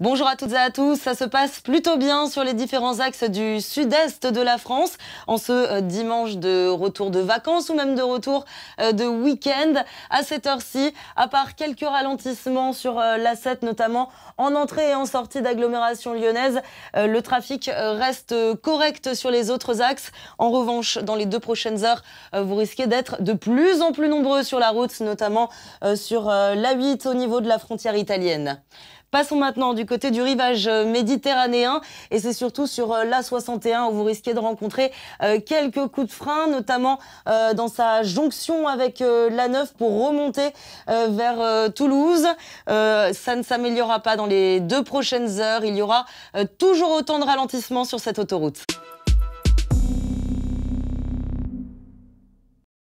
Bonjour à toutes et à tous, ça se passe plutôt bien sur les différents axes du sud-est de la France en ce euh, dimanche de retour de vacances ou même de retour euh, de week-end à cette heure-ci, à part quelques ralentissements sur euh, la 7 notamment en entrée et en sortie d'agglomération lyonnaise, le trafic reste correct sur les autres axes. En revanche, dans les deux prochaines heures, vous risquez d'être de plus en plus nombreux sur la route, notamment sur la 8 au niveau de la frontière italienne. Passons maintenant du côté du rivage euh, méditerranéen et c'est surtout sur euh, l'A61 où vous risquez de rencontrer euh, quelques coups de frein, notamment dans sa jonction avec l'A9 pour remonter vers Toulouse. Ça ne s'améliorera pas dans les deux prochaines heures. Il y aura toujours autant de ralentissements sur cette autoroute.